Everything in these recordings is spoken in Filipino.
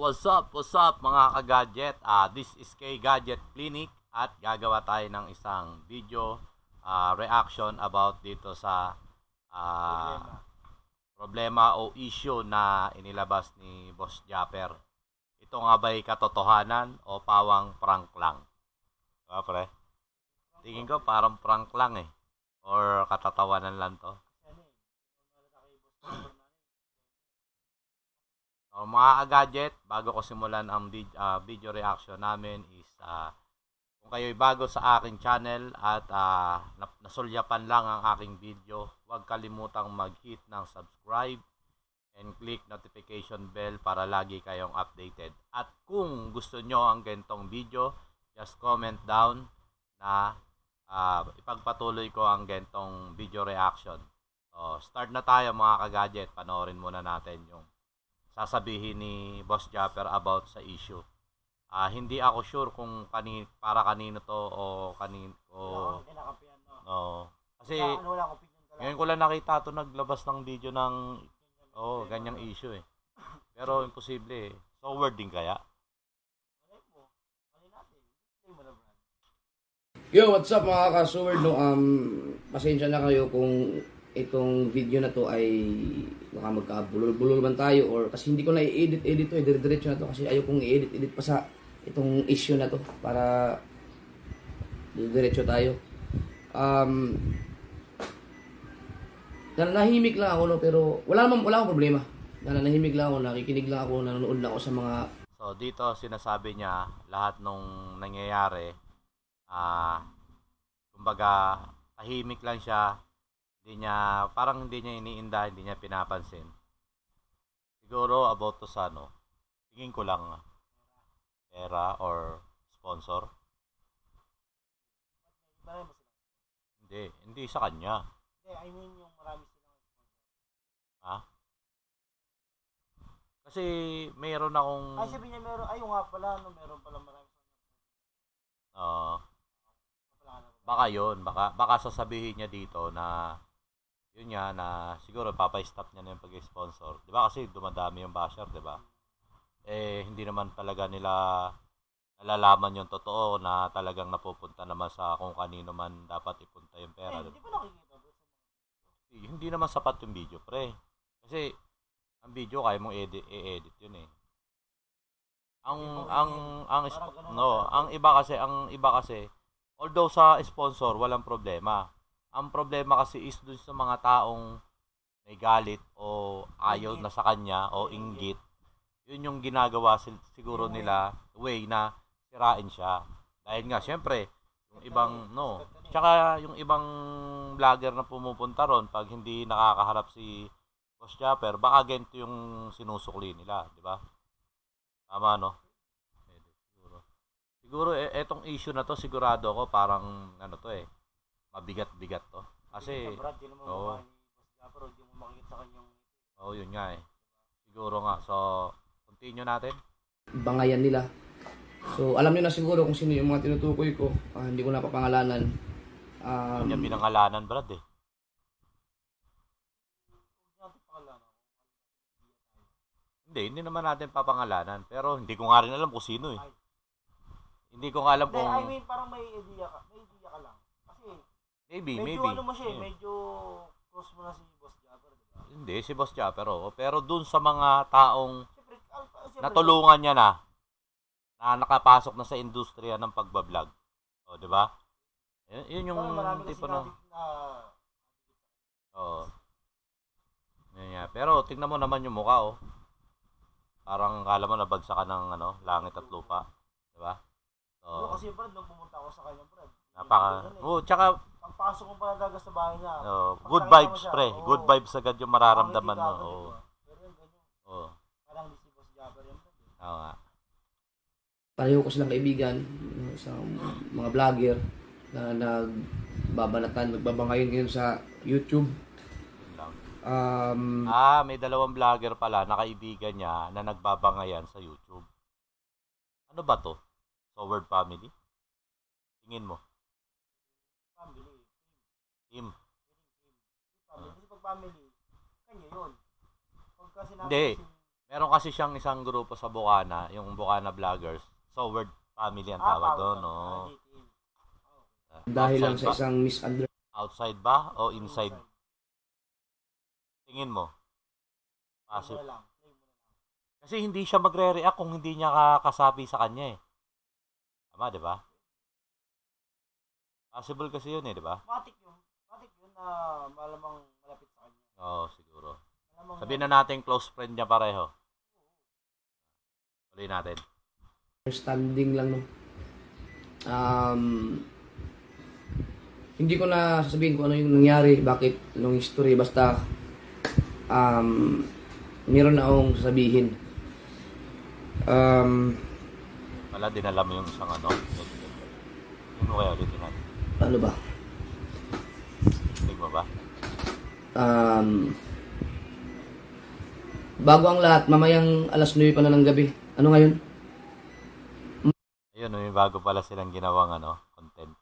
what's up? What's up mga ka-gadget? Uh, this is K Gadget Clinic at gagawa tayo ng isang video uh, reaction about dito sa uh, problema. problema o issue na inilabas ni Boss Japper. Ito nga ba'y katotohanan o pawang prank lang? Diba pre? Tingin ko parang prank lang eh. Or katatawanan lang to. So, oh, mga ka-gadget, bago ko simulan ang video, uh, ah, video reaction namin is uh, kung kayo'y bago sa aking channel at uh, nasulyapan lang ang aking video, huwag kalimutang mag-hit ng subscribe and click notification bell para lagi kayong updated. At kung gusto nyo ang gantong video, just comment down na uh, ipagpatuloy ko ang gantong video reaction. So, oh, start na tayo mga kagadget. Panoorin muna natin yung sasabihin ni Boss Japper about sa issue. Ah, uh, hindi ako sure kung kanin para kanino to o kanin o no. Kasi ngayon ko lang nakita to naglabas ng video ng oh, ganyang issue eh. Pero imposible eh. So wording kaya. Yo, what's up mga ka-sword? No, um, pasensya na kayo kung itong video na to ay baka magkabulol-bulol man tayo or kasi hindi ko na i-edit-edit to, eh. dire diretso na to kasi ayaw kong i-edit-edit pa sa itong issue na to para dire diretso tayo. Um, nananahimik lang ako no, pero wala naman wala akong problema. Nananahimik lang ako, nakikinig lang ako, nanonood lang ako sa mga So dito sinasabi niya lahat nung nangyayari ah uh, kumbaga tahimik lang siya hindi niya, parang hindi niya iniinda, hindi niya pinapansin. Siguro about to sa ano, tingin ko lang pera or sponsor. Hindi, hindi sa kanya. Hindi, I mean yung marami silang sponsor. Ha? Kasi meron akong... Ay, sabi niya mayroon ay yung nga pala, no, meron pala marami. Oo. Uh, baka yon baka, baka sasabihin niya dito na yun nga na siguro papa-stop niya na yung pag-sponsor. 'Di ba? Kasi dumadami yung basher, 'di ba? Eh hindi naman talaga nila nalalaman yung totoo na talagang napupunta naman sa kung kanino man dapat ipunta yung pera. Eh, diba? hindi, eh, hindi naman sapat yung video, pre. Kasi ang video kaya mong edit, i-edit yun eh. ang ang, ang no, ang iba kasi ang iba kasi although sa sponsor walang problema. Ang problema kasi is dun sa mga taong may galit o ayaw na sa kanya o inggit. Yun yung ginagawa siguro nila way na sirain siya. Dahil nga, syempre, yung ibang, no. Tsaka yung ibang vlogger na pumupunta ron, pag hindi nakakaharap si Boss Japper, baka ganito yung sinusukli nila, di ba? Tama, no? Siguro. Siguro, e-, etong issue na to, sigurado ako, parang, ano to eh, mabigat-bigat to. Kasi, oo. Oh, hindi mo makikita sa kanyang Oo, oh, yun nga eh. Siguro nga. So, continue natin. Bangayan nila. So, alam niyo na siguro kung sino yung mga tinutukoy ko. Ah, hindi ko napapangalanan. Um, Hindi pinangalanan, Brad eh. Hindi, hindi naman natin papangalanan. Pero hindi ko nga rin alam kung sino eh. Hindi ko nga alam kung... I mean, parang may idea ka. Maybe, medyo maybe. ano mo siya, Yeah. Hmm. medyo close mo na si Boss Jabber, di ba? Hindi, si Boss Chopper, oo. Pero dun sa mga taong Siyempre, alpha, ah, siyempre, natulungan niya na, na nakapasok na sa industriya ng pagbablog. O, oh, di ba? Yun, yun yung parang marami kasi tipo na... natin na, Oo. Yun nga. Pero tingnan mo naman yung mukha, oh. Parang kala mo nabagsakan ng ano, langit at lupa. Di ba? Oo. kasi yung brad, nung pumunta ako sa kanya, brad, Napaka, oh, tsaka, pagpasok mo pa gagas sa bahay niya. Oh, good vibes, pre. Oh, good vibes agad yung mararamdaman mo. Oh. Oh. Parang hindi si Boss Jabber yan. Oo nga. Pareho ko silang kaibigan sa mga vlogger na nagbabanatan, nagbabangayon ngayon sa YouTube. Um, ah, may dalawang vlogger pala na kaibigan niya na nagbabangayan sa YouTube. Ano ba to? Forward Family? Tingin mo? Team. Pwedeng team. Hindi pag family, kanya yun. Pag kasi Hindi. Meron kasi siyang isang grupo sa Bukana, yung Bukana Vloggers. So, word family ang ah, tawag doon, no? Ah, ah, Dahil lang sa isang misunderstanding. Outside ba o inside? Tingin mo? Passive. Kasi hindi siya magre-react kung hindi niya kakasabi sa kanya eh. Tama, di ba? Possible kasi yun eh, di ba? Matik na malamang malapit sa kanya. Oo, siguro. Malamang Sabihin na natin close friend niya pareho. Tuloy natin. Understanding lang. no. Um, hindi ko na sasabihin kung ano yung nangyari, bakit, nung history, basta um, meron na akong sasabihin. Um, Wala dinala mo yung isang ano. Ano kaya ulitin natin? ano ba? mo ba? Um, bago ang lahat, mamayang alas 9 pa na ng gabi. Ano ngayon? Ayun, may bago pala silang ginawang ano, content.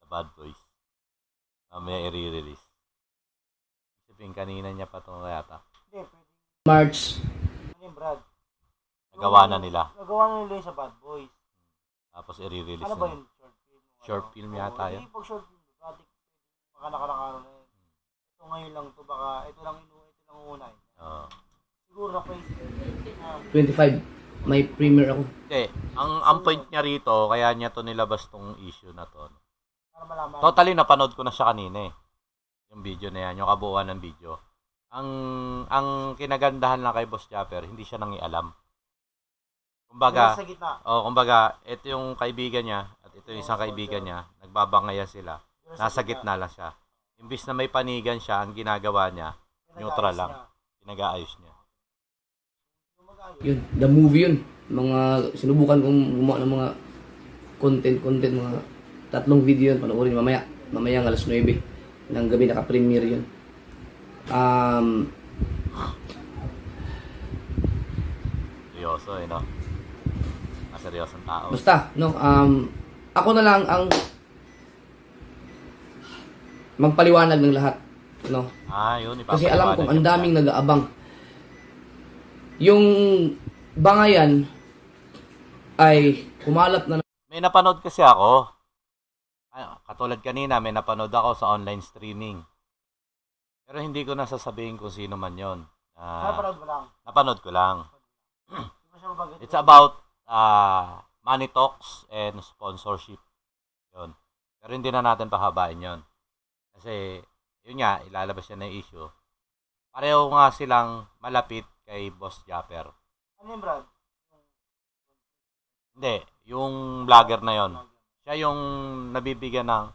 The Bad Boys. Mamaya i-release. re Isipin, kanina niya pa ito yata. March. Ano yung Brad? Nagawa na nila. Nagawa na nila yung sa Bad Boys. Tapos i-release re Ano ba yung Short film? Short film yata yun. Hindi, pag short film Baka nakarang na yun. Ito ngayon lang to baka ito lang inu ito lang una. Eh. Ah. Oo. Siguro na pwede. Uh, 25. May premier ako. Hindi. Ang, ang point niya rito, kaya niya to nilabas tong issue na to. Totally, napanood ko na siya kanina eh. Yung video na yan, yung kabuuan ng video. Ang ang kinagandahan lang kay Boss Japper, hindi siya nangialam. Kumbaga, oh, kumbaga, ito yung kaibigan niya at ito yung isang kaibigan niya, nagbabangayan sila. Nasa gitna lang siya. Imbis na may panigan siya, ang ginagawa niya, neutral lang. Pinag-aayos niya. Yun, the movie yun. Mga, sinubukan kong gumawa ng mga content-content, mga tatlong video yun. Panoorin mamaya. Mamaya ng alas 9 ng gabi, naka-premiere yun. Um, seryoso eh, no? Maseryosong tao. Basta, no, um, ako na lang ang magpaliwanag ng lahat. No? Ah, yun. Kasi alam kong ang daming nag-aabang. Yung bangayan ay kumalat na May napanood kasi ako. Ah, katulad kanina, may napanood ako sa online streaming. Pero hindi ko nasasabihin kung sino man yon. Uh, ah, napanood mo lang? Napanood ko lang. It's about uh, money talks and sponsorship. yon Pero hindi na natin pahabain yon. Kasi, yun nga, ilalabas niya na yung issue. Pareho nga silang malapit kay Boss Japper. Ano yung Brad? Hindi, yung vlogger na yon. Siya yung nabibigyan ng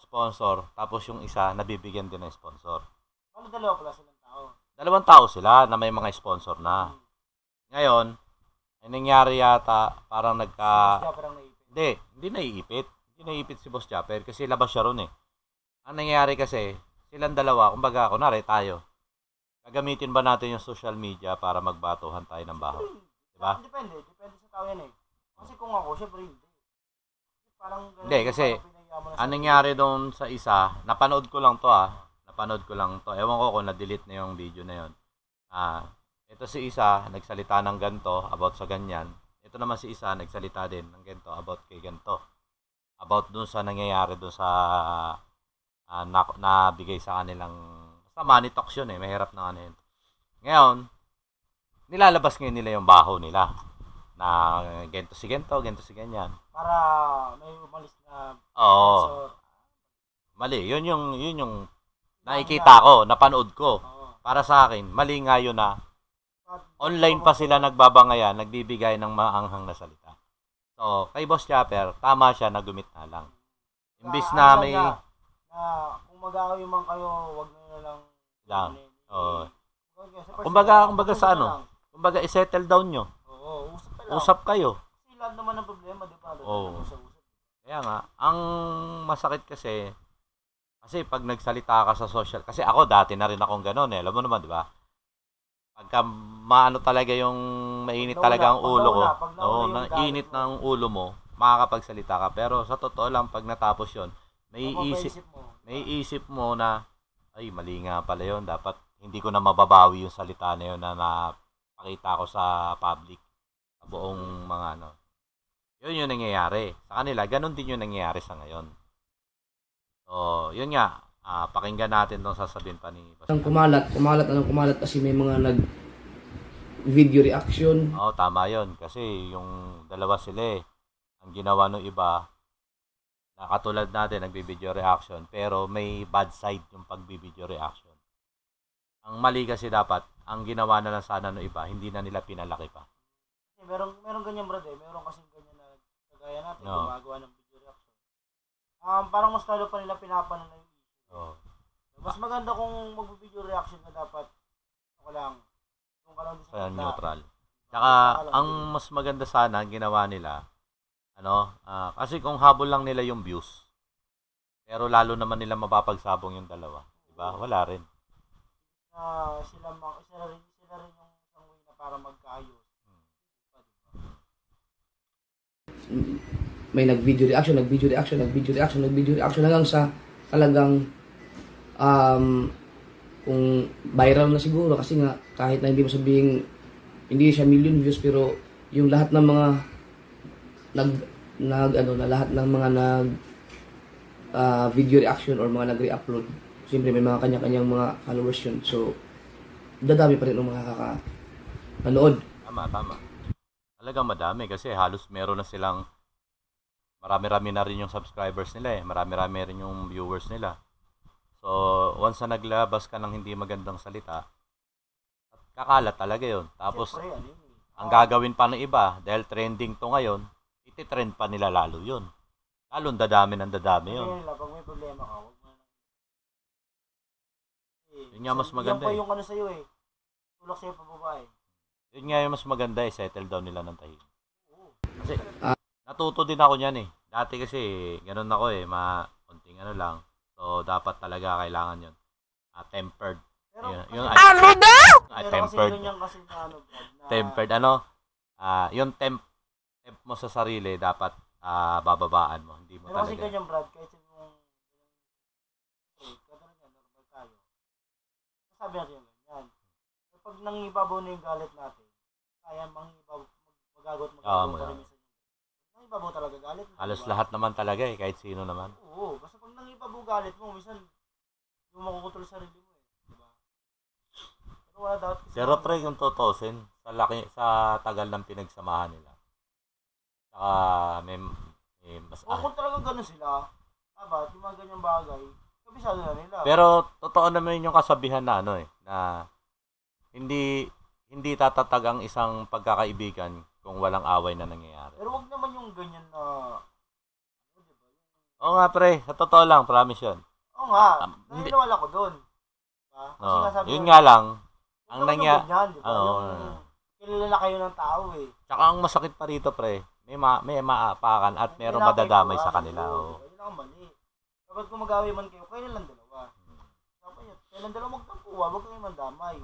sponsor, tapos yung isa nabibigyan din ng sponsor. Ano dalawa pala silang tao? Dalawang tao sila na may mga sponsor na. Hmm. Ngayon, ay nangyari yata parang nagka... Si Boss Japper ang naipit. Hindi, hindi naiipit. Hindi naiipit si Boss Japper kasi labas siya ron eh. Ang nangyayari kasi, silang dalawa, kumbaga ako, nare tayo. Gagamitin ba natin yung social media para magbatuhan tayo ng baho? Diba? Depende, depende sa tao yan eh. Kasi kung ako, syempre hindi. Parang ganun, Hindi, kasi ang nangyari doon sa isa, napanood ko lang to ah. Napanood ko lang to. Ewan ko kung na-delete na yung video na yon. Ah, ito si isa, nagsalita ng ganto about sa ganyan. Ito naman si isa, nagsalita din ng ganto about kay ganto. About doon sa nangyayari doon sa uh, na, nabigay sa kanilang sa money talks yun eh mahirap na ano yun ngayon nilalabas ngayon nila yung baho nila na gento si gento gento si ganyan para may umalis na oo so, mali yun yung yun yung nakikita ko napanood ko oo. para sa akin mali nga yun na ah. online pa sila nagbabangayan nagbibigay ng maanghang na salita so kay boss chopper tama siya na gumit na lang imbis ah, na ano may Ah, kung mag-aaway man kayo, wag na lang. Lang. Oo. Okay, kumbaga, kumbaga sa ano? Kumbaga, i-settle down nyo. Oo, usap ka lang. Usap kayo. Kasi lahat naman ang problema, di ba? Oo. Kaya nga, ang masakit kasi, kasi pag nagsalita ka sa social, kasi ako dati na rin akong ganun eh, alam mo naman, di ba? Pagka maano talaga yung mainit talaga ang ulo ko, no, na, init ng ulo mo, makakapagsalita ka. Pero sa totoo lang, pag natapos yon naiisip, naiisip mo na, ay, mali nga pala yon Dapat hindi ko na mababawi yung salita na yon na napakita ko sa public sa buong mga ano. Yun yung nangyayari. Sa kanila, ganun din yung nangyayari sa ngayon. So, yun nga. Uh, pakinggan natin itong sasabihin pa ni Basta. Anong kumalat, kumalat, anong kumalat kasi may mga nag video reaction. Oo, oh, tama yon Kasi yung dalawa sila eh. Ang ginawa ng iba, na katulad natin nagbibideo reaction pero may bad side yung pagbibideo reaction. Ang mali kasi dapat, ang ginawa na lang sana ng iba, hindi na nila pinalaki pa. Kasi meron, meron ganyan brad eh. Meron kasi ganyan na kagaya natin no. gumagawa ng video reaction. Um, parang mas lalo pa nila pinapanan na yung issue. Oh. Mas maganda kung mag-video reaction ka dapat ako lang. Kung ka lang neutral. Tsaka, ang mas maganda sana ang ginawa nila, ano? Uh, kasi kung habol lang nila yung views, pero lalo naman nila mapapagsabong yung dalawa. Diba? Wala rin. Uh, sila, ma- sila, rin, sila rin yung isang way na para magkaayos. May nag-video reaction, nag-video reaction, nag-video reaction, nag-video reaction hanggang sa talagang um, kung viral na siguro kasi nga kahit na hindi mo sabihin hindi siya million views pero yung lahat ng mga nag nag ano na lahat ng mga nag uh, video reaction or mga nagre-upload. Siyempre may mga kanya-kanyang mga followers yun. So dadami pa rin ng mga kaka panood Tama, tama. Talagang madami kasi halos meron na silang marami-rami na rin yung subscribers nila eh. Marami-rami rin yung viewers nila. So, once na naglabas ka ng hindi magandang salita, kakalat talaga yon Tapos, ano eh. ang gagawin pa ng iba, dahil trending to ngayon, trend pa nila lalo yun. Lalong dadami ng dadami yun. Ayun pag may problema ka, huwag mo na. yun nga mas maganda yan pa eh. yung ano sa'yo eh. Tulak sa'yo pababa eh. Yun nga yung mas maganda eh, settle down nila ng tahimik. Kasi, natuto din ako niyan eh. Dati kasi, ganun ako eh, ma konting ano lang. So, dapat talaga kailangan yun. Uh, tempered. Pero, yun, ah, yung, ano daw? Uh, tempered. Pero kasi yun yung kasi na ano, na, tempered, ano? Ah, uh, yung temp F eh, mo sa sarili, dapat ah, bababaan mo. Hindi mo Pero kasi ganyan, Brad, kahit sabi mong, eh, kada na yan, normal tayo. Sabi natin yun, yan. Pero pag nangibabaw na yung galit natin, kaya mangibabaw, mag- magagot, magagot, magagot. magagot. Nangibabaw talaga galit. mo, Halos diba? lahat naman talaga eh, kahit sino naman. Oo, basta pag nangibabaw galit mo, minsan, hindi mo makukontrol sa sarili mo eh. Diba? Pero wala dapat kasi- Pero pre, kung tutusin, sa, laki, sa tagal ng pinagsamahan nila, Ah, may, may mas, O ah. kung talagang ganun sila, dapat yung mga ganyang bagay, kabisado na nila. Pero totoo naman yung kasabihan na ano eh, na hindi hindi tatatag ang isang pagkakaibigan kung walang away na nangyayari. Pero wag naman yung ganyan na... ano, di Oo nga pre, sa totoo lang, promise yun. Oo nga, Um, hindi- naniniwala ko doon. Ha? Diba? Kasi yun ko, nga lang, ang nangyayari... nangya... ganyan, diba? Oo. Yung, kilala na kayo ng tao eh. Tsaka ang masakit pa rito pre, may ma may maapakan at merong madadamay sa kanila. Oh. Yun ang mali. Kapag gumagawi man kayo, kailan lang dalawa. Dapat yun, kayo dalawa magtampo, wag kayong mandamay.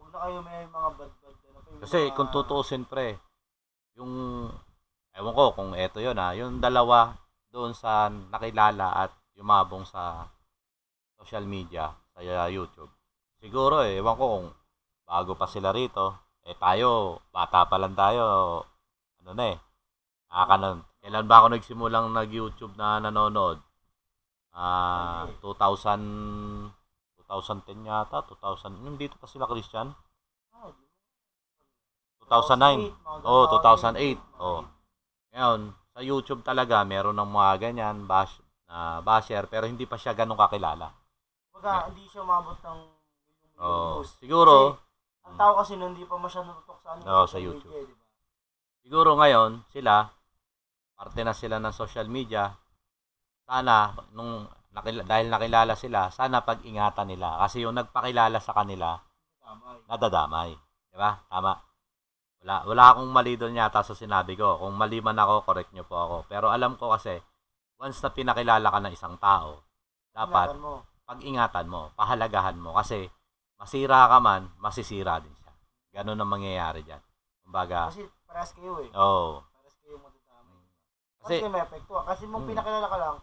Huwag na kayo may mga bad bad ano na kayo. Kasi mga... kung tutuusin pre, yung ewan ko kung eto yon ha, ah, yung dalawa doon sa nakilala at yumabong sa social media, sa ah, YouTube. Siguro eh, ewan ko kung bago pa sila rito, eh tayo, bata pa lang tayo, ano na eh, Ah, kanon. Kailan ba ako nagsimulang nag-YouTube na nanonood? Ah, 2000 ano 2010 eh? yata, 2000. Yung dito pa sila Christian. 2009. Oh, 2008. Oh. Ngayon, sa YouTube talaga meron ng mga ganyan bash na uh, basher pero hindi pa siya ganun kakilala. Kumbaga, hindi siya umabot ng Oh, siguro kasi, ang tao kasi nun hindi pa masyadong tutok sa ano. Oh, sa YouTube. Media, diba? Siguro ngayon sila parte na sila ng social media, sana, nung, nakil- dahil nakilala sila, sana pag-ingatan nila. Kasi yung nagpakilala sa kanila, nadadamay. Di ba? Tama. Wala, wala akong mali doon yata sa sinabi ko. Kung mali man ako, correct nyo po ako. Pero alam ko kasi, once na pinakilala ka ng isang tao, dapat mo. pag-ingatan mo, pahalagahan mo. Kasi masira ka man, masisira din siya. Ganun ang mangyayari dyan. Kumbaga, kasi paras kayo eh. Oo. Oh, kasi, Kasi may epekto. Ah. Kasi mong Mm. pinakilala ka lang,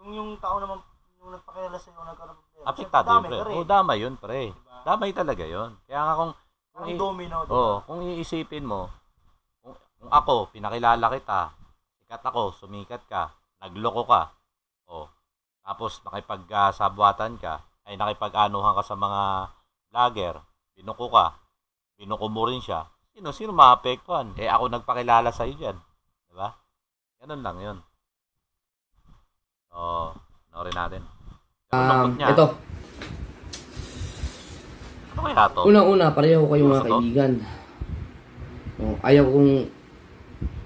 yung yung tao naman nung nagpakilala sa'yo, nagkaroon ng problema. apektado yun, pre. Oh, damay yun, pre. Diba? Damay talaga yun. Kaya nga kung, kung, Ang i- domino. di ba? oh, kung iisipin mo, kung, kung ako, pinakilala kita, sikat ako, sumikat ka, nagloko ka, oh, tapos nakipag-sabwatan ka, ay nakipag-anuhan ka sa mga vlogger, binuko ka, binuko mo rin siya, sino, sino maapektuhan? Eh, ako nagpakilala sa'yo dyan. Diba? Ganun lang yun. Oo, panoorin natin. Um, niya. ito. Ano kaya to? una una pareho kayo ano mga kaibigan. No, oh, ayaw kong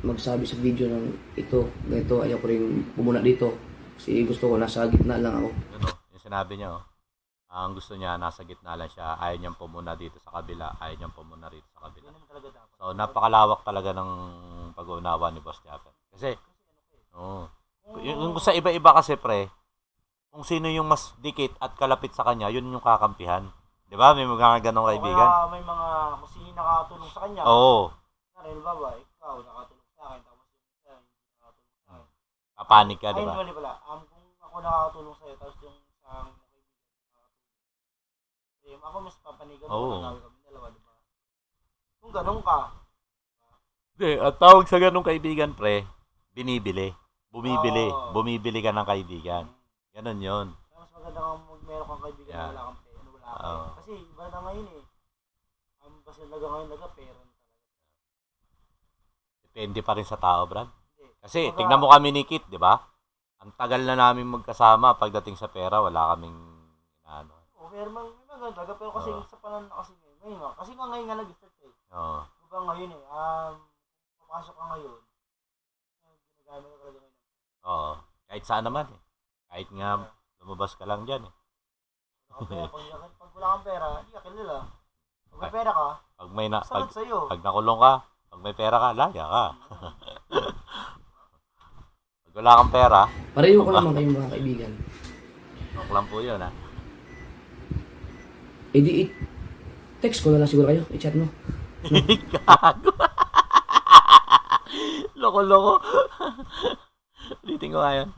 magsabi sa video ng ito, ganito, ayaw ko rin pumuna dito. Kasi gusto ko, nasa gitna lang ako. Yun o, oh, yung sinabi niya o. Oh. Ang gusto niya, nasa gitna lang siya. Ayaw niyang pumuna dito sa kabila. Ayaw niyang pumuna rito sa kabila. So, napakalawak talaga ng pag-unawa ni Boss Jaffer. Kasi, Oh. Yung, yung sa iba-iba kasi pre, kung sino yung mas dikit at kalapit sa kanya, yun yung kakampihan. 'Di ba? May mga ganong kaibigan. Kaya may mga kung sino nakatulong sa kanya. Oo. Dahil baba, ikaw nakatulong sa akin, tapos yung isa hindi nakatulong sa akin. Papanik ka, 'di ba? Ay, hindi pala. Um, kung ako nakatulong sa iyo, tapos yung isang nakatulong. nakaibigan ako mas papanigan oh. ako kami dalawa, 'di ba? Kung ganun ka. Hindi, at tawag sa ganung kaibigan, pre, binibili. Bumibili. Oo. Ah. Bumibili ka ng kaibigan. Ganun 'yon. Kaya mas maganda kang mag- meron kang kaibigan Yeah. na wala kang ah. pera. Wala kang Oo. Kasi iba na ngayon eh. Ang basta talaga ngayon laga pera. talaga. Depende pa rin sa tao, Brad. Kasi Kumbaga, tignan mo kami ni Kit, di ba? Ang tagal na namin magkasama pagdating sa pera, wala kaming ano. Oh, man, hindi man talaga. Pero kasi Oo. Ah. sa panahon na kasi ngayon. Ngayon Kasi nga ngayon nga nag-start eh. Oo. Diba ngayon eh. Um, papasok ka ngayon. eh, Ginagamit ka talaga Oo. Kahit saan naman eh. Kahit nga lumabas ka lang dyan eh. Okay, pag, pag wala kang pera, hindi ka kilala. Pag may pera ka, Pag may na, pag, sa'yo. pag nakulong ka, pag may pera ka, laya ka. pag wala kang pera, Pareho ko naman kayong mga kaibigan. knock lang po yun ha. Ah. Eh di, text ko na lang siguro kayo. I-chat mo. Gago. Loko-loko. Ulitin ko nga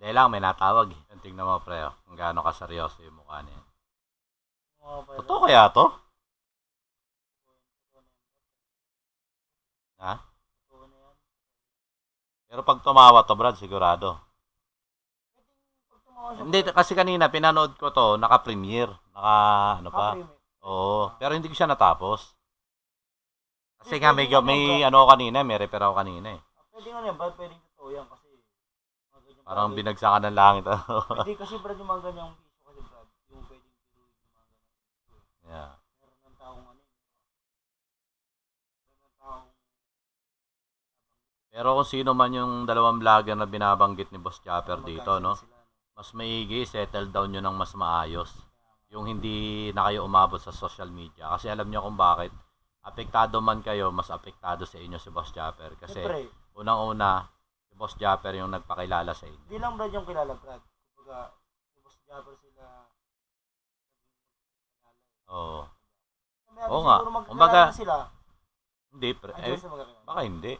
Hindi lang, may natawag. Eh. Tingnan mo, pre, oh, kung gaano ka seryoso yung mukha niya. Totoo kaya to? Ha? Pero pag tumawa to, Brad, sigurado. Hindi, kasi kanina, pinanood ko to, naka-premiere. Naka, ano pa? Oo. Pero hindi ko siya natapos. Kasi nga may, may ano kanina, eh, may refer ako kanina eh. Pwede nga yan, bad pwede totoo yan kasi Parang binagsakan ng langit. Hindi kasi brad yung mga ganyang issue kasi brad, yung pwedeng turuin yung mga ganyang issue. yeah. Meron ng taong ano eh. Meron ng taong Pero kung sino man yung dalawang vlogger na binabanggit ni Boss Chopper dito, no? Mas maigi, settle down nyo ng mas maayos. Yung hindi na kayo umabot sa social media. Kasi alam nyo kung bakit apektado man kayo, mas apektado sa inyo si Boss Japper. Kasi Siyempre. unang-una, si Boss Japper yung nagpakilala sa inyo. Hindi lang Brad yung kilala, Brad. Kumbaga, si Boss Japper sila Oo. Oo nga. Kumbaga, sila. Hindi, pre. Ay, eh, baka hindi.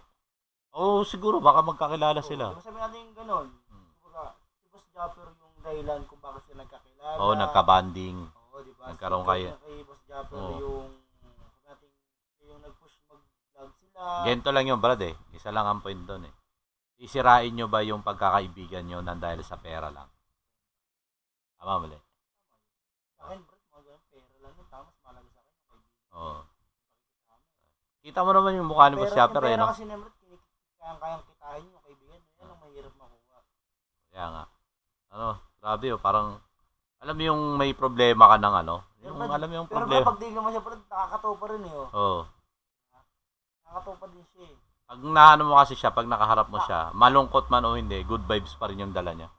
Oo, siguro, baka magkakilala sila. Oo, Sabi natin yung ganun. Hmm. Kumbaga, si Boss Japper yung dahilan kung bakit sila nagkakilala. Oo, nagkabanding. Oo, di ba? Nagkaroon kayo. Kay Boss Japper Oo. yung Ah. Gento lang yung brad eh. Isa lang ang point doon eh. Isirain nyo ba yung pagkakaibigan nyo nang dahil sa pera lang? Tama mali. Akin brad, pera lang yung tama, malaga sa akin. Oo. Kita mo naman yung mukha ni Boss Chopper eh. Pero kasi naman, kaya kayang kitain yung kaibigan. Yan ang mahirap makuha. Kaya nga. Ano, grabe oh, parang alam mo yung may problema ka ng ano? Yung, pero, alam mo yung problema. Pero kapag di naman siya, parang nakakatawa pa rin eh. Oh. Oo. oh. Nakatupa din siya eh. Pag naano mo kasi siya, pag nakaharap mo siya, malungkot man o hindi, good vibes pa rin yung dala niya.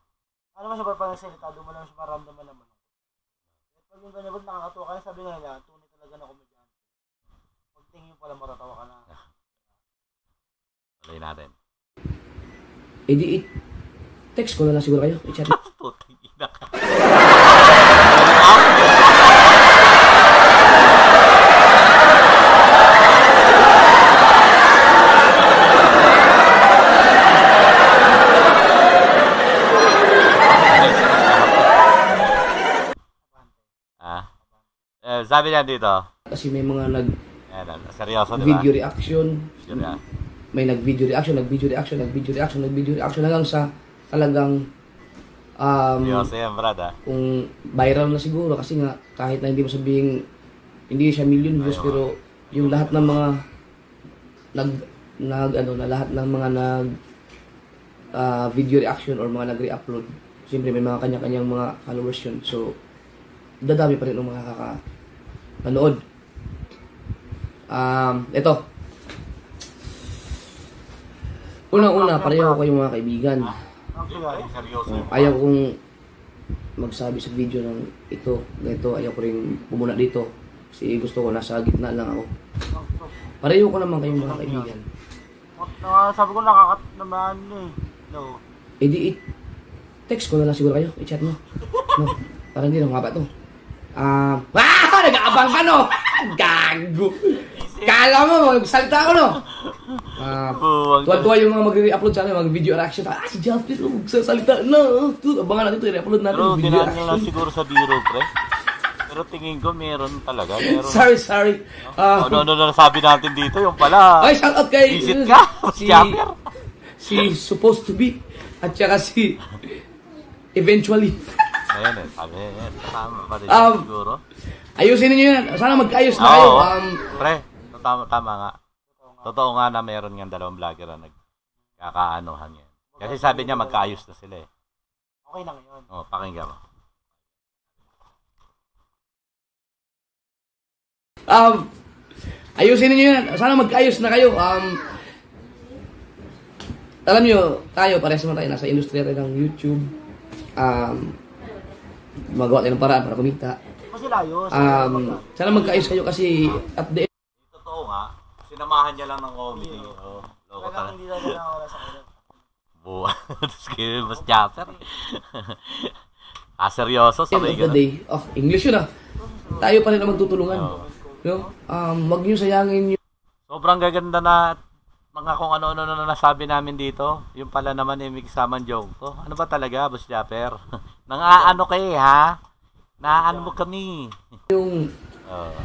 Ano mo siya pa pang salita, doon mo lang siya man naman. At pag yung ganyan, nakakatuwa ka, sabi nga nila, tunay talaga na komedyante. Pag tingin pala, matatawa ka na. Tuloy natin. Eh di, text ko na lang siguro kayo. I-chat. Putang ina ka. sabi niya dito? Kasi may mga nag Ayan, seryoso, di ba? video reaction. Video May nag-video reaction, nag-video reaction, nag-video reaction, nag-video reaction hanggang sa talagang um, Seryoso yan, brad, ah. kung viral na siguro kasi nga kahit na hindi mo sabihin hindi siya million views Ayaw. pero yung lahat ng mga nag nag ano na lahat ng mga nag Uh, video reaction or mga nag-re-upload siyempre may mga kanya-kanyang mga followers yun so dadami pa rin ng mga kaka Manood. Um, ito. una una pareho ko kayong mga kaibigan. Uh, ayaw kong magsabi sa video ng ito, ganito, ayaw ko rin pumuna dito. Kasi gusto ko, nasa gitna lang ako. Pareho ko naman kayong mga kaibigan. Uh, sabi ko nakakat naman eh. No. Eh di, eh, text ko na lang siguro kayo, i-chat mo. No, para hindi na mababa to. Uh, ah! Nag-aabang ka, no? Gago! Kala mo, magsalita ako, no? Uh, Tuwa-tuwa yung mga mag-re-upload sa amin, mag-video reaction. Ah, si Jasper, oh, magsasalita na. No, Dude, abangan natin ito, i-re-upload natin. Pero video reaction. siguro sa biro, pre. Pero tingin ko meron talaga. Meron. sorry, sorry. Uh, ano, ano, ano, sabi natin dito, yung pala. Ay, shout out kay... Visit uh, ka, si, Jasper. si Supposed to Be, at saka si Eventually. Ayan eh, sabi yan. Tama pa rin um, siguro. Ayusin ninyo yan. Sana mag-ayos na kayo. um, pre, tama, tama nga. Totoo nga na meron nga dalawang vlogger na nagkakaanohan yan. Kasi sabi niya magkaayos na sila eh. Okay lang yun. Oo, oh, pakinggan mo. Um, ayusin ninyo yan. Sana mag-ayos na kayo. Um, alam nyo, tayo, pares mo tayo, nasa industriya tayo ng YouTube. Um, magawa tayo ng paraan para kumita. Kasi layo. Um, sana magkaayos kayo kasi at the end. Totoo nga, sinamahan niya lang ng comedy. Oh, loko talaga. Hindi talaga ng oras sa Buwa. Tapos kayo, mas chopper. ah, seryoso? Sabay ka na. day, oh, English yun ah. Tayo pa rin ang magtutulungan. Oh. No? Um, wag niyo sayangin yung... Sobrang gaganda na mga kung ano-ano na nasabi namin dito, yung pala naman eh, may kasamang joke ko. Oh, ano ba talaga, Boss Japper? Nangaano ka eh, ha? Naano mo kami. Yung... Uh,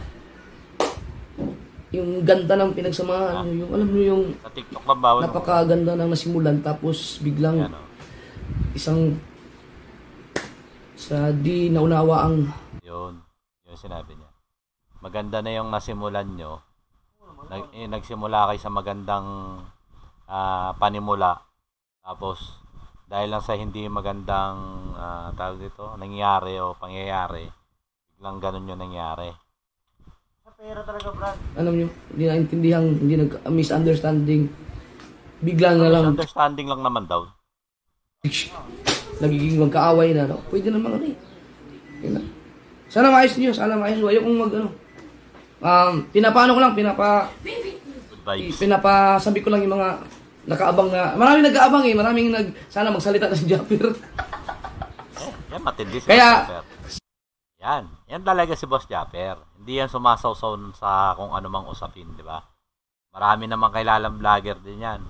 yung ganda ng pinagsamahan ah, yung alam mo yung sa TikTok lang bawal napakaganda ng nasimulan tapos biglang yan, oh. isang sa di naunawa ang yun yun sinabi niya maganda na yung nasimulan nyo Nag, eh, nagsimula kay sa magandang uh, panimula. Tapos, dahil lang sa hindi magandang uh, tawag dito, nangyari o pangyayari, biglang ganun yung nangyari. Sa pera talaga, Brad. Ano yung hindi naintindihan, hindi nag ah, misunderstanding. Bigla na lang. Misunderstanding lang naman daw. Nagiging magkaaway na. No? Pwede naman ano eh. Sana maayos niyo, sana maayos. Ayaw kong mag ano um, pinapaano ko lang, pinapa... Vibes. Pinapa, sabi ko lang yung mga nakaabang na... Maraming nag-aabang eh, maraming nag... Sana magsalita na si Japir. Oh, yan matindi si Kaya... Boss Japper. Yan. Yan talaga si Boss Japper. Hindi yan sumasawsaw sa kung ano mang usapin, di ba? Marami namang kailalang vlogger din yan.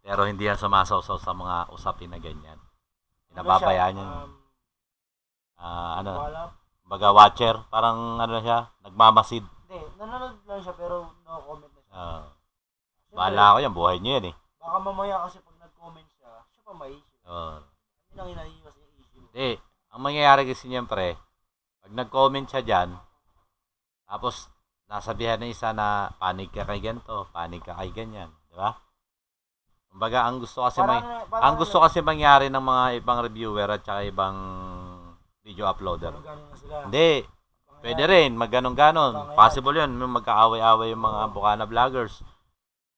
Pero hindi yan sumasawsaw sa mga usapin na ganyan. Pinababayaan ano yan. Um, uh, ah, ano? Baga watcher. Parang ano siya? Nagmamasid. Hindi, nanonood lang siya pero no comment na siya. Ah. Kasi Bahala ko yan, buhay niya yan eh. Baka mamaya kasi pag nag-comment siya, siya pa may issue. Oo. Ah. Yun ang inaiwas niya issue. Hindi, ang mangyayari kasi niyan pre, pag nag-comment siya dyan, tapos nasabihan na isa na panig ka kay ganito, panig ka kay ganyan, di ba? Kumbaga, ang gusto kasi may, Parang- ang gusto kasi mangyari ng mga ibang reviewer at saka ibang video uploader. Hindi, Pwede rin, magganon-ganon. Possible yun, magkaaway-away yung mga Bukana vloggers.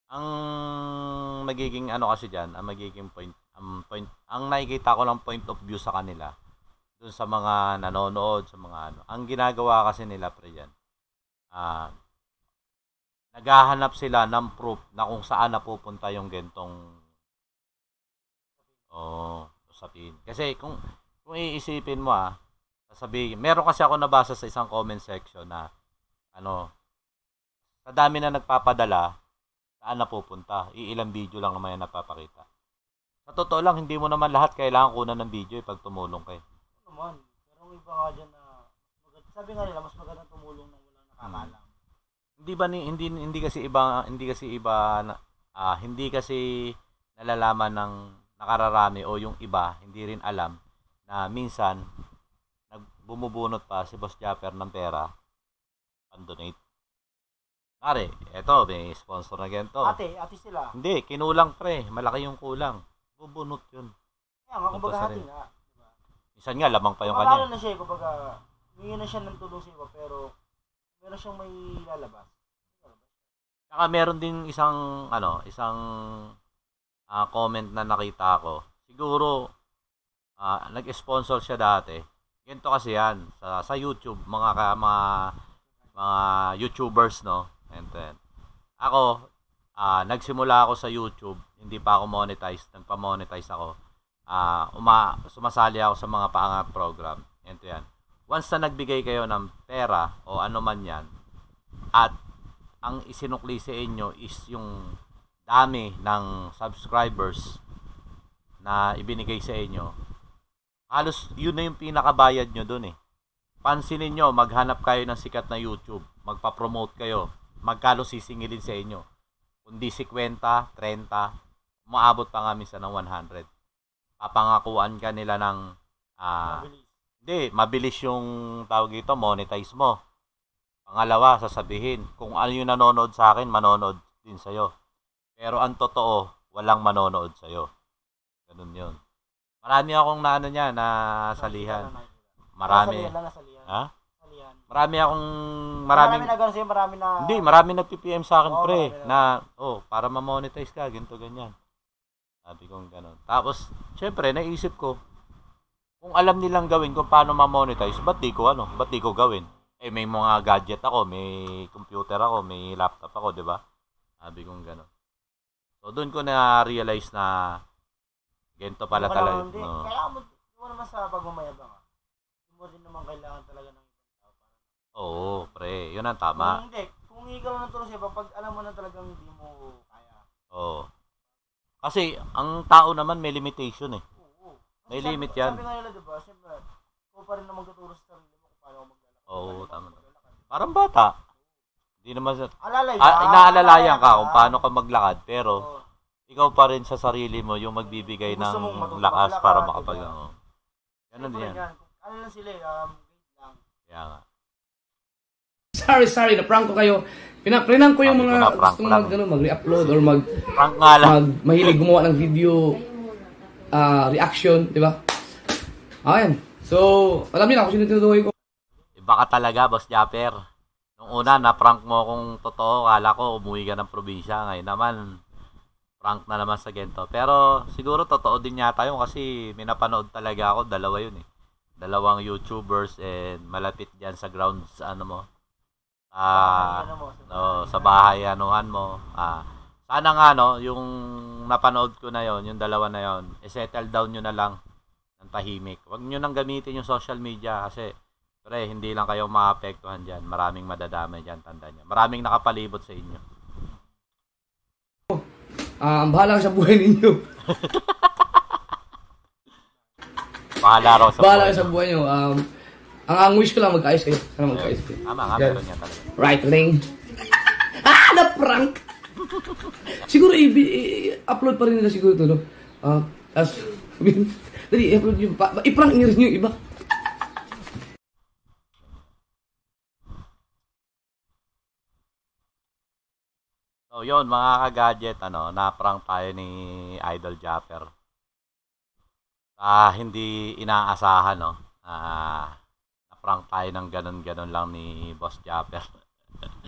Ang magiging ano kasi dyan, ang magiging point, ang, point, ang nakikita ko lang point of view sa kanila, dun sa mga nanonood, sa mga ano. Ang ginagawa kasi nila pre dyan, ah, uh, naghahanap sila ng proof na kung saan napupunta yung gentong oh, usapin. Kasi kung kung iisipin mo ah, sabi, meron kasi ako nabasa sa isang comment section na ano, sa dami na nagpapadala, saan na pupunta? Iilang video lang naman yan napapakita. Sa totoo lang, hindi mo naman lahat kailangan kunan ng video eh, pag tumulong kay. Eh. Ano naman, pero iba nga dyan na, maganda, sabi nga nila, mas maganda tumulong na wala nakakalam. Hmm. Hindi ba ni hindi hindi kasi iba hindi kasi iba na, ah, hindi kasi nalalaman ng nakararami o yung iba hindi rin alam na minsan bumubunot pa si Boss Japper ng pera pan-donate. Pare, eto, may sponsor na ganito. Ate, ate sila. Hindi, kinulang pre. Malaki yung kulang. Bubunot yun. Kaya nga, kumbaga hati nga. Diba? Minsan nga, lamang pa yung kanya. Kumbaga na siya, eh, kumbaga, hindi na siya ng tulong sa iba, pero meron siyang may lalabas. Saka meron din isang, ano, isang uh, comment na nakita ko. Siguro, uh, nag-sponsor siya dati Ganito kasi yan sa, sa YouTube mga ka, mga, mga YouTubers no. And then ako uh, nagsimula ako sa YouTube, hindi pa ako monetize, nagpa-monetize ako. Uh, uma, sumasali ako sa mga paangat program. Ganito yan. Once na nagbigay kayo ng pera o ano man yan at ang isinukli sa inyo is yung dami ng subscribers na ibinigay sa inyo halos yun na yung pinakabayad nyo dun eh. Pansinin nyo, maghanap kayo ng sikat na YouTube. Magpa-promote kayo. Magkano sisingilin sa inyo? Kundi si 50, 30, maabot pa nga minsan ng 100. Papangakuan ka nila ng... Uh, mabilis. Hindi, mabilis yung tawag dito, monetize mo. Pangalawa, sasabihin, kung ano yung nanonood sa akin, manonood din sa'yo. Pero ang totoo, walang manonood sa'yo. Ganun yun. Marami akong naano niya na salihan. Marami. Ha? Marami akong maraming marami nagano sa'yo, marami na Hindi, marami nagpi-PM sa akin Oo, pre na oh, para ma-monetize ka ginto ganyan. Sabi kong ganun. Tapos syempre naisip ko kung alam nilang gawin ko paano ma-monetize, ba't di ko ano, ba't di ko gawin? Eh may mga gadget ako, may computer ako, may laptop ako, 'di ba? Sabi kong ganun. So doon ko na realize na Ganito pala Wala ano talaga. Hindi. No. Kaya mo, mo naman sa pagmamayabang. Ah. Hindi mo rin naman kailangan talaga ng ibang tao. Oo, pre. Yun ang tama. Kung hindi, kung ikaw na tulong siya, pag alam mo na talagang hindi mo kaya. Oo. Kasi ang tao naman may limitation eh. Oo. oo. May sabi- limit yan. Sabi nga nila, diba, siyempre, ikaw pa rin naman tuturo sa sarili mo kung paano ka maglalakad. Oo, kung tama. Parang bata. Hindi naman sa... Alalay ah, ka. inaalalayan ka kung paano ka maglakad pero Oo ikaw pa rin sa sarili mo yung magbibigay gusto ng lakas para makapag... ganyan. Diba? Ganun din yan. Ano lang sila eh, um, grade lang. Kaya nga. Sorry, sorry, na-prank ko kayo. pinaprank ko yung mga prank gustong mag, ano, mag-re-upload or mag, Prank nga lang. mag, mahilig gumawa ng video ah, reaction, di ba? Ayan. So, alam niyo na kung sino tinutukoy ko. Iba eh, ka talaga, Boss Japper. Nung una, na-prank mo kung totoo. Kala ko, umuwi ka ng probinsya. Ngayon naman, punk na naman sa gento. Pero siguro totoo din yata yun kasi minapanood talaga ako, dalawa yun eh. Dalawang YouTubers and malapit diyan sa grounds ano mo. Ah, ano mo, sa, bahay anuhan mo. Ah, sana nga no, yung napanood ko na yon, yung dalawa na yon, e settle down niyo na lang ng tahimik. Huwag niyo nang gamitin yung social media kasi pre, hindi lang kayo maapektuhan diyan. Maraming madadamay diyan, tanda niyo. Maraming nakapalibot sa inyo. Ah, ang bahala sa buhay ninyo. Bahala raw sa bahala ka sa buhay nyo. Um, ang, ang wish ko lang mag-ayos kayo. Sana mag-ayos kayo. Tama nga, meron niya talaga. Right lane. ah, na-prank! siguro, i- upload pa rin nila siguro ito, no? I ah, mean, dali, i-upload yung pa. I-prank nyo rin yung iba. So yun mga ka-gadget, ano, naprank tayo ni Idol Japper. Ah, uh, hindi inaasahan, no. Ah, uh, naprank tayo ng ganun-ganun lang ni Boss Japper.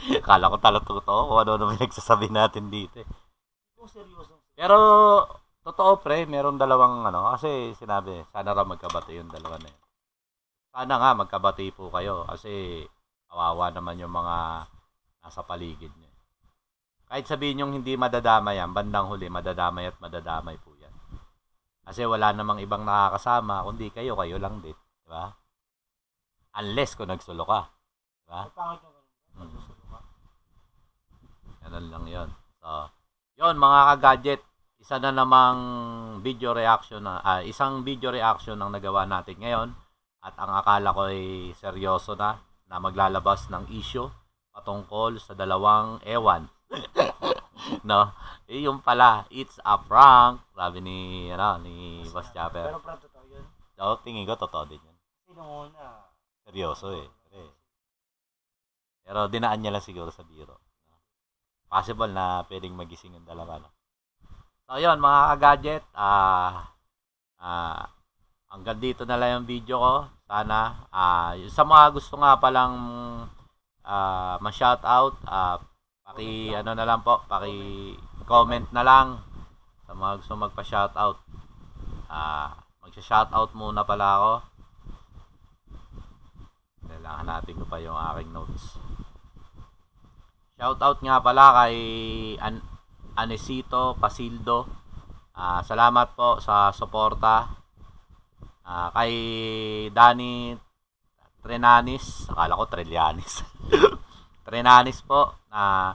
Kala ko talagang totoo kung ano naman ano nagsasabi natin dito. seryoso. Eh. Pero totoo pre, meron dalawang ano kasi sinabi, sana raw magkabati yung dalawa na yun. Sana nga magkabati po kayo kasi kawawa naman yung mga nasa paligid niyo. Kahit sabihin yung hindi madadama yan, bandang huli, madadamay at madadamay po yan. Kasi wala namang ibang nakakasama, kundi kayo, kayo lang din. Di ba? Unless kung nagsulo ka. Di ba? Hmm. Ganun lang yon So, yon mga ka-gadget, isa na namang video reaction na uh, isang video reaction ang nagawa natin ngayon at ang akala ko ay seryoso na na maglalabas ng issue patungkol sa dalawang ewan no? Eh, yung pala, it's a prank. Sabi ni, ano, ni Boss Chopper. Pero prank totoo yun. Oo, oh, tingin ko totoo din yun. Sino una? Seryoso eh. Pero dinaan niya lang siguro sa biro. Possible na pwedeng magising yung dalawa. No? So, yun mga gadget Ah, ah, hanggang dito na lang yung video ko. Sana. uh, sa mga gusto nga palang ah, ma-shoutout, ah, Paki ano na lang po, paki comment na lang sa mga gusto magpa out. Ah, magsha shout out muna pala ako. Kailangan natin ko pa yung aking notes. Shout out nga pala kay An Anesito Pasildo. Ah, salamat po sa suporta. Ah, kay Danny Trenanis, akala ko Trelianis. Renanis po na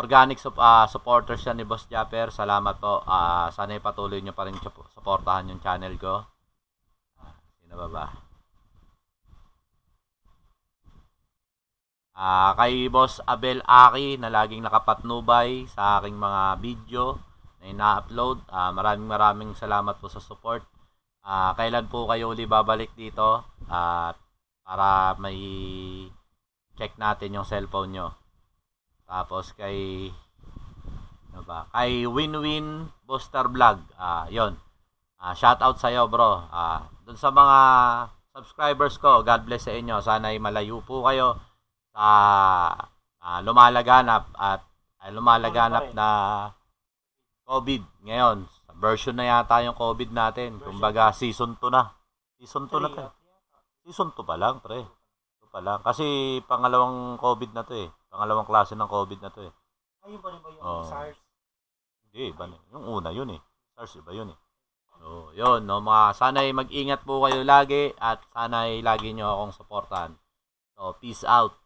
organic sup, uh, supporter siya ni Boss Japper. Salamat po. Uh, ah, sana ipatuloy nyo pa rin supportahan yung channel ko. Uh, sino ba ba? Uh, kay Boss Abel Aki na laging nakapatnubay sa aking mga video na ina-upload. Uh, maraming maraming salamat po sa support. Uh, kailan po kayo uli babalik dito? At uh, para may check natin yung cellphone nyo. Tapos kay ano ba? Kay Winwin Booster Vlog. Ah, 'yon. Ah, shout out sa iyo, bro. Ah, doon sa mga subscribers ko, God bless sa inyo. Sana ay malayo po kayo sa ah, lumalaganap at ah, lumalaganap ano na COVID ngayon. Version na yata yung COVID natin. Kumbaga season 2 na. Season 2 na tayo. Season 2 pa lang, pre pala. Kasi pangalawang COVID na to eh. Pangalawang klase ng COVID na to eh. Ayun ba rin ba yung Oo. Oh. SARS? Hindi, iba na. Yung una yun eh. SARS iba yun eh. So, oh, yun, no, mga sana'y mag-ingat po kayo lagi at sana'y lagi nyo akong supportan. So, peace out.